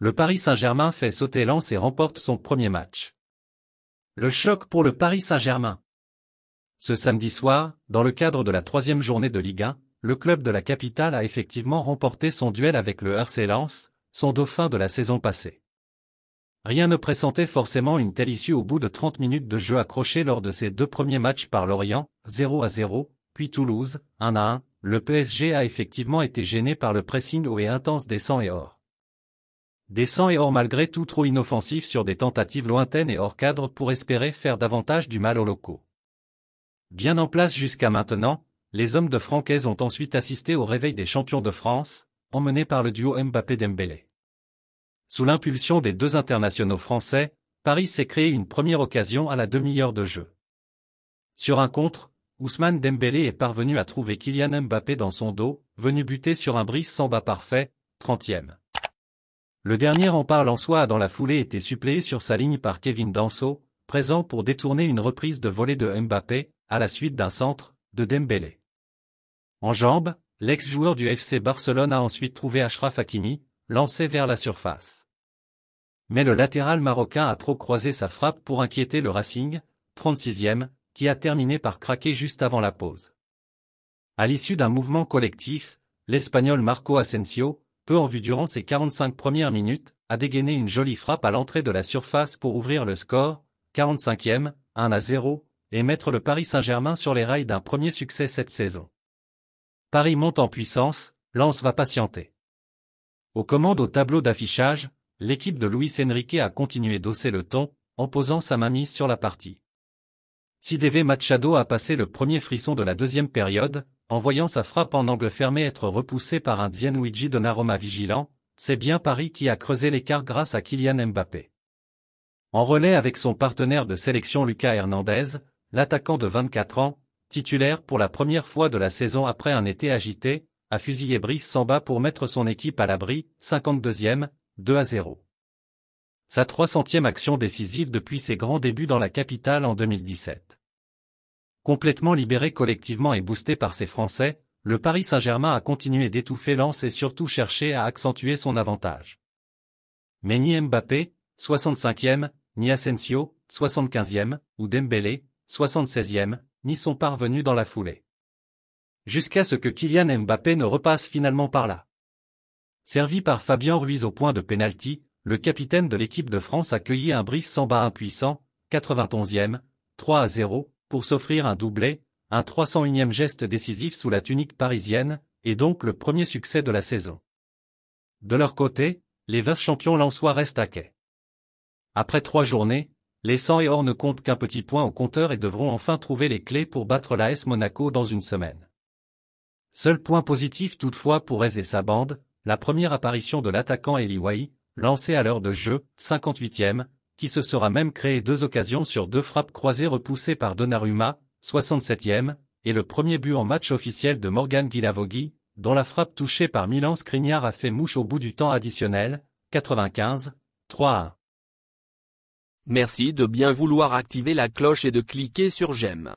Le Paris Saint-Germain fait sauter lance et remporte son premier match. Le choc pour le Paris Saint-Germain. Ce samedi soir, dans le cadre de la troisième journée de Ligue 1, le club de la capitale a effectivement remporté son duel avec le RC Lens, son dauphin de la saison passée. Rien ne pressentait forcément une telle issue au bout de 30 minutes de jeu accroché lors de ses deux premiers matchs par Lorient, 0 à 0, puis Toulouse, 1 à 1, le PSG a effectivement été gêné par le pressing haut et intense des 100 et or descend et hors malgré tout trop inoffensif sur des tentatives lointaines et hors cadre pour espérer faire davantage du mal aux locaux. Bien en place jusqu'à maintenant, les hommes de Francaise ont ensuite assisté au réveil des champions de France, emmenés par le duo Mbappé-Dembélé. Sous l'impulsion des deux internationaux français, Paris s'est créé une première occasion à la demi-heure de jeu. Sur un contre, Ousmane Dembélé est parvenu à trouver Kylian Mbappé dans son dos, venu buter sur un brise sans bas parfait, 30e. Le dernier en parle en soi a dans la foulée été suppléé sur sa ligne par Kevin Danso, présent pour détourner une reprise de volée de Mbappé, à la suite d'un centre, de Dembélé. En jambe, l'ex-joueur du FC Barcelone a ensuite trouvé Ashraf Hakimi, lancé vers la surface. Mais le latéral marocain a trop croisé sa frappe pour inquiéter le Racing, 36e, qui a terminé par craquer juste avant la pause. À l'issue d'un mouvement collectif, l'Espagnol Marco Asensio, peu en vue durant ses 45 premières minutes, a dégainé une jolie frappe à l'entrée de la surface pour ouvrir le score, 45e, 1 à 0, et mettre le Paris Saint-Germain sur les rails d'un premier succès cette saison. Paris monte en puissance, Lens va patienter. Aux commandes au tableau d'affichage, l'équipe de Luis Enrique a continué d'hausser le ton, en posant sa mise sur la partie. Si Machado a passé le premier frisson de la deuxième période, en voyant sa frappe en angle fermé être repoussée par un Gianluigi Donnarumma vigilant, c'est bien Paris qui a creusé l'écart grâce à Kylian Mbappé. En relais avec son partenaire de sélection Lucas Hernandez, l'attaquant de 24 ans, titulaire pour la première fois de la saison après un été agité, a fusillé Brice Samba pour mettre son équipe à l'abri, 52e, 2 à 0. Sa 300e action décisive depuis ses grands débuts dans la capitale en 2017. Complètement libéré collectivement et boosté par ses Français, le Paris Saint-Germain a continué d'étouffer l'Anse et surtout cherché à accentuer son avantage. Mais ni Mbappé, 65e, ni Asensio, 75e, ou Dembélé, 76e, n'y sont parvenus dans la foulée. Jusqu'à ce que Kylian Mbappé ne repasse finalement par là. Servi par Fabien Ruiz au point de pénalty, le capitaine de l'équipe de France a cueilli un sans bas impuissant, 91e, 3 à 0, pour s'offrir un doublé, un 301e geste décisif sous la tunique parisienne, et donc le premier succès de la saison. De leur côté, les vasses champions lançois restent à quai. Après trois journées, les 100 et or ne comptent qu'un petit point au compteur et devront enfin trouver les clés pour battre la S Monaco dans une semaine. Seul point positif toutefois pour Aiz et sa bande, la première apparition de l'attaquant Eliway, lancé à l'heure de jeu, 58e, qui se sera même créé deux occasions sur deux frappes croisées repoussées par Donnarumma, 67e, et le premier but en match officiel de Morgan Guilavogui, dont la frappe touchée par Milan Skriniar a fait mouche au bout du temps additionnel, 95, 3 1. Merci de bien vouloir activer la cloche et de cliquer sur j'aime.